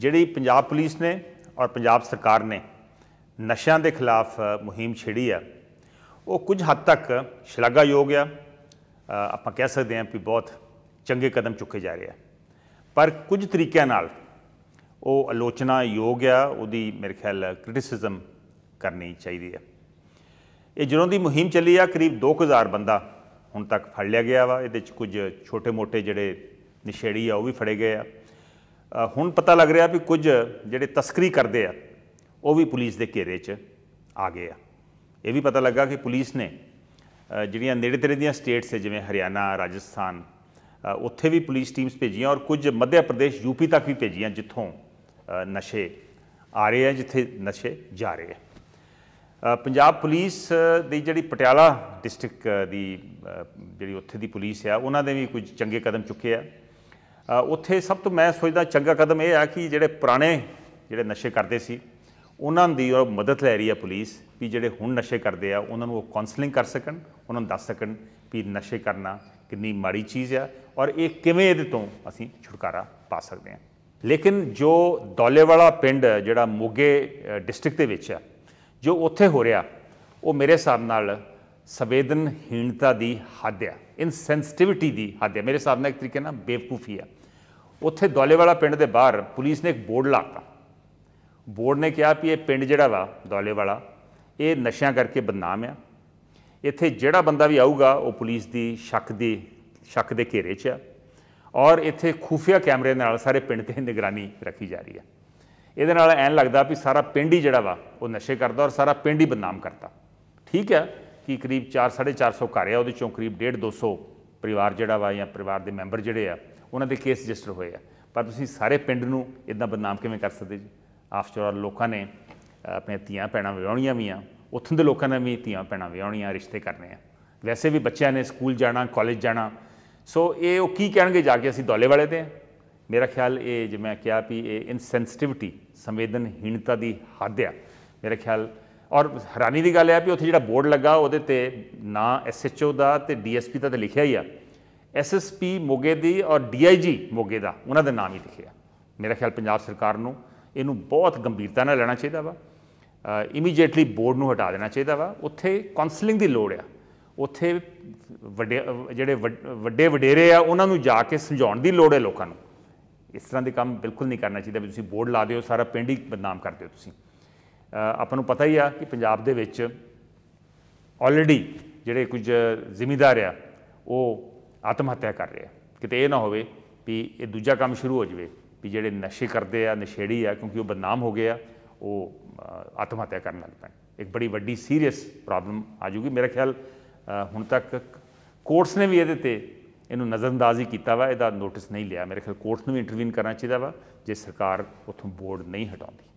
ਜਿਹੜੀ ਪੰਜਾਬ ਪੁਲਿਸ ਨੇ ਔਰ ਪੰਜਾਬ ਸਰਕਾਰ ਨੇ ਨਸ਼ਿਆਂ ਦੇ ਖਿਲਾਫ ਮੁਹਿੰਮ ਛੇੜੀ ਆ ਉਹ ਕੁਝ ਹੱਦ ਤੱਕ ਸ਼ਲਾਘਾਯੋਗ ਆ ਆਪਾਂ ਕਹਿ ਸਕਦੇ ਹਾਂ ਕਿ ਬਹੁਤ ਚੰਗੇ ਕਦਮ ਚੁੱਕੇ ਜਾ ਰਹੇ ਆ ਪਰ ਕੁਝ ਤਰੀਕਿਆਂ ਨਾਲ ਉਹ ਆਲੋਚਨਾ ਯੋਗ ਆ ਉਹਦੀ ਮੇਰੇ ਖਿਆਲ ਕ੍ਰਿਟਿਸਿਜ਼ਮ ਕਰਨੀ ਚਾਹੀਦੀ ਆ ਇਹ ਜਦੋਂ ਦੀ ਮੁਹਿੰਮ ਚੱਲੀ ਆ ਕਰੀਬ 2000 ਬੰਦਾ ਹੁਣ ਤੱਕ ਫੜ ਲਿਆ ਗਿਆ ਵਾ ਇਹਦੇ ਵਿੱਚ ਕੁਝ ਛੋਟੇ-ਮੋਟੇ ਜਿਹੜੇ ਨਸ਼ੇੜੀ ਆ ਉਹ ਵੀ ਫੜੇ ਗਏ ਆ ਹੁਣ ਪਤਾ ਲੱਗ ਰਿਹਾ ਵੀ ਕੁਝ ਜਿਹੜੇ ਤਸਕਰੀ ਕਰਦੇ ਆ ਉਹ ਵੀ ਪੁਲਿਸ ਦੇ ਘੇਰੇ 'ਚ ਆ ਗਏ ਆ ਇਹ ਵੀ ਪਤਾ ਲੱਗਾ ਕਿ ਪੁਲਿਸ ਨੇ ਜਿਹੜੀਆਂ ਨੇੜੇ ਤੇੜੇ ਦੀਆਂ ਸਟੇਟਸ ਹੈ ਜਿਵੇਂ ਹਰਿਆਣਾ ਰਾਜਸਥਾਨ ਉੱਥੇ ਵੀ ਪੁਲਿਸ ਟੀਮਸ ਭੇਜੀਆਂ ਔਰ ਕੁਝ ਮੱਧ ਪ੍ਰਦੇਸ਼ ਯੂਪੀ ਤੱਕ ਵੀ ਭੇਜੀਆਂ ਜਿੱਥੋਂ ਨਸ਼ੇ ਆ ਰਹੇ ਆ ਜਿੱਥੇ ਨਸ਼ੇ ਜਾ ਰਹੇ ਆ ਪੰਜਾਬ ਪੁਲਿਸ ਦੀ ਜਿਹੜੀ ਪਟਿਆਲਾ ਡਿਸਟ੍ਰਿਕਟ ਦੀ ਜਿਹੜੀ ਉੱਥੇ ਦੀ ਪੁਲਿਸ ਆ ਉਹਨਾਂ ਦੇ ਵੀ ਕੁਝ ਚੰਗੇ ਕਦਮ ਚੁੱਕੇ ਆ ਉੱਥੇ ਸਭ ਤੋਂ ਮੈਂ ਸੋਚਦਾ ਚੰਗਾ ਕਦਮ ਇਹ ਆ ਕਿ ਜਿਹੜੇ ਪੁਰਾਣੇ ਜਿਹੜੇ ਨਸ਼ੇ ਕਰਦੇ ਸੀ ਉਹਨਾਂ ਦੀ ਮਦਦ ਲੈ ਰਹੀ ਹੈ ਪੁਲਿਸ ਵੀ ਜਿਹੜੇ ਹੁਣ ਨਸ਼ੇ ਕਰਦੇ ਆ ਉਹਨਾਂ ਨੂੰ ਉਹ ਕਾਉਂਸਲਿੰਗ ਕਰ ਸਕਣ ਉਹਨਾਂ ਨੂੰ ਦੱਸ ਸਕਣ ਵੀ ਨਸ਼ੇ ਕਰਨਾ ਕਿੰਨੀ ਮਾੜੀ ਚੀਜ਼ ਆ ਔਰ ਇਹ ਕਿਵੇਂ ਇਹਦੇ ਤੋਂ ਅਸੀਂ ਛੁਟਕਾਰਾ ਪਾ ਸਕਦੇ ਹਾਂ ਲੇਕਿਨ ਜੋ ਦੌਲੇਵਾਲਾ ਪਿੰਡ ਜਿਹੜਾ ਮੋਗੇ ਡਿਸਟ੍ਰਿਕਟ ਦੇ ਵਿੱਚ ਆ ਜੋ ਉੱਥੇ ਹੋ ਰਿਹਾ ਉਹ ਮੇਰੇ ਹਿਸਾਬ ਨਾਲ ਸੰਵੇਦਨਹੀਣਤਾ ਦੀ ਹੱਦ ਆ ਇਨਸੈਂਸਿਟਿਵਿਟੀ ਦੀ ਹੱਦ ਆ ਮੇਰੇ ਸਾਹਮਣੇ ਨਾਲ ਇੱਕ ਤਰੀਕੇ ਨਾਲ ਬੇਵਕੂਫੀ ਆ ਉੱਥੇ ਦੌਲੇਵਾਲਾ ਪਿੰਡ ਦੇ ਬਾਹਰ ਪੁਲਿਸ ਨੇ ਇੱਕ ਬੋਰਡ ਲਾਤਾ ਬੋਰਡ ਨੇ ਕਿਹਾ ਵੀ ਇਹ ਪਿੰਡ ਜਿਹੜਾ ਵਾ ਦੌਲੇਵਾਲਾ ਇਹ ਨਸ਼ਿਆਂ ਕਰਕੇ ਬਦਨਾਮ ਆ ਇੱਥੇ ਜਿਹੜਾ ਬੰਦਾ ਵੀ ਆਊਗਾ ਉਹ ਪੁਲਿਸ ਦੀ ਸ਼ੱਕ ਦੀ ਸ਼ੱਕ ਦੇ ਘੇਰੇ 'ਚ ਆ ਔਰ ਇੱਥੇ ਖੂਫੀਆ ਕੈਮਰੇ ਨਾਲ ਸਾਰੇ ਪਿੰਡ ਤੇ ਨਿਗਰਾਨੀ ਰੱਖੀ ਜਾ ਰਹੀ ਹੈ ਇਹਦੇ ਨਾਲ ਐਨ ਲੱਗਦਾ ਵੀ ਸਾਰਾ ਪਿੰਡ ਹੀ ਜਿਹੜਾ ਵਾ ਉਹ ਨਸ਼ੇ ਕਰਦਾ ਔਰ ਸਾਰਾ ਪਿੰਡ ਹੀ ਬਦਨਾਮ ਕਰਦਾ ਠੀਕ ਹੈ ਕਿ ਕਰੀਬ 4 450 ਘਰ ਆ ਉਹਦੇ ਚੋਂ ਕਰੀਬ 1.5 200 ਪਰਿਵਾਰ ਜਿਹੜਾ ਵਾ ਜਾਂ ਪਰਿਵਾਰ ਦੇ ਮੈਂਬਰ ਜਿਹੜੇ ਆ ਉਹਨਾਂ ਦੇ ਕੇਸ ਰਜਿਸਟਰ ਹੋਏ ਆ ਪਰ ਤੁਸੀਂ ਸਾਰੇ ਪਿੰਡ ਨੂੰ ਇਦਾਂ ਬਦਨਾਮ ਕਿਵੇਂ ਕਰ ਸਕਦੇ ਜੀ ਆਫਟਰ ਲੋਕਾਂ ਨੇ ਆਪਣੇ ਧੀਆਂ ਪੈਣਾ ਵਿਆਹਣੀਆਂ ਵੀ ਆ ਉੱਥੋਂ ਦੇ ਲੋਕਾਂ ਨੇ ਵੀ ਧੀਆਂ ਪੈਣਾ ਵਿਆਹਣੀਆਂ ਰਿਸ਼ਤੇ ਕਰਨੇ ਆ ਵੈਸੇ ਵੀ ਬੱਚਿਆਂ ਨੇ ਸਕੂਲ ਜਾਣਾ ਕਾਲਜ ਜਾਣਾ ਸੋ ਇਹ ਉਹ ਕੀ ਕਹਿਣਗੇ ਜਾ ਕੇ ਅਸੀਂ ਦੌਲੇ ਵਾਲੇ ਤੇ ਮੇਰਾ ਖਿਆਲ ਇਹ ਜਿਵੇਂ ਮੈਂ ਕਿਹਾ ਵੀ ਇਹ ਇਨਸੈਂਸਿਟਿਵਿਟੀ ਸੰਵੇਦਨਹੀਣਤਾ ਦੀ ਹੱਦ ਆ ਮੇਰੇ ਖਿਆਲ ਔਰ ਹੈਰਾਨੀ ਦੀ ਗੱਲ ਹੈ ਵੀ ਉੱਥੇ ਜਿਹੜਾ ਬੋਰਡ ਲੱਗਾ ਉਹਦੇ ਤੇ ਨਾਂ ਐਸਐਚਓ ਦਾ ਤੇ ਡੀਐਸਪੀ ਦਾ ਤੇ ਲਿਖਿਆ ਹੀ ਆ ਐਸਐਸਪੀ ਮੋਗੇ ਦੀ ਔਰ ਡੀਆਈਜੀ ਮੋਗੇ ਦਾ ਉਹਨਾਂ ਦੇ ਨਾਮ ਹੀ ਲਿਖਿਆ ਮੇਰਾ ਖਿਆਲ ਪੰਜਾਬ ਸਰਕਾਰ ਨੂੰ ਇਹਨੂੰ ਬਹੁਤ ਗੰਭੀਰਤਾ ਨਾਲ ਲੈਣਾ ਚਾਹੀਦਾ ਵਾ ਇਮੀਡੀਏਟਲੀ ਬੋਰਡ ਨੂੰ ਹਟਾ ਦੇਣਾ ਚਾਹੀਦਾ ਵਾ ਉੱਥੇ ਕਾਉਂਸਲਿੰਗ ਦੀ ਲੋੜ ਆ ਉੱਥੇ ਵੱਡੇ ਜਿਹੜੇ ਵੱਡੇ ਵਡੇਰੇ ਆ ਉਹਨਾਂ ਨੂੰ ਜਾ ਕੇ ਸਮਝਾਉਣ ਦੀ ਲੋੜ ਹੈ ਲੋਕਾਂ ਨੂੰ ਇਸ ਤਰ੍ਹਾਂ ਦੇ ਕੰਮ ਬਿਲਕੁਲ ਨਹੀਂ ਕਰਨਾ ਚਾਹੀਦਾ ਵੀ ਤੁਸੀਂ ਬੋਰਡ ਲਾ ਦਿਓ ਸਾਰਾ ਪਿੰਡ ਹੀ ਬਦਨਾਮ ਕਰ ਦਿਓ ਤੁਸੀਂ ਆਪਾਂ ਨੂੰ ਪਤਾ ਹੀ ਆ ਕਿ ਪੰਜਾਬ ਦੇ ਵਿੱਚ ਆਲਰੇਡੀ ਜਿਹੜੇ ਕੁਝ ਜ਼ਿਮੀਦਾਰ ਆ ਉਹ ਆਤਮ ਹੱਤਿਆ ਕਰ ਰਹੇ ਆ ਕਿਤੇ ਇਹ ਨਾ ਹੋਵੇ ਵੀ ਇਹ ਦੂਜਾ ਕੰਮ ਸ਼ੁਰੂ ਹੋ ਜਵੇ ਵੀ ਜਿਹੜੇ ਨਸ਼ੇ ਕਰਦੇ ਆ ਨਸ਼ੇੜੀ ਆ ਕਿਉਂਕਿ ਉਹ ਬਦਨਾਮ ਹੋ ਗਏ ਆ ਉਹ ਆਤਮ ਹੱਤਿਆ ਕਰਨ ਲੱਗ ਪੈਣ ਇੱਕ ਬੜੀ ਵੱਡੀ ਸੀਰੀਅਸ ਪ੍ਰੋਬਲਮ ਆ ਜੂਗੀ ਮੇਰੇ ਖਿਆਲ ਹੁਣ ਤੱਕ ਕੋਰਟਸ ਨੇ ਵੀ ਇਹਦੇ ਤੇ ਇਹਨੂੰ ਨਜ਼ਰਅੰਦਾਜ਼ੀ ਕੀਤਾ ਵਾ ਇਹਦਾ ਨੋਟਿਸ ਨਹੀਂ ਲਿਆ ਮੇਰੇ ਖਿਆਲ ਕੋਰਟ ਨੂੰ ਵੀ ਇੰਟਰਵੀਨ ਕਰਨਾ ਚਾਹੀਦਾ ਵਾ ਜੇ ਸਰਕਾਰ ਉਥੋਂ ਬੋਰਡ ਨਹੀਂ ਹਟਾਉਂਦੀ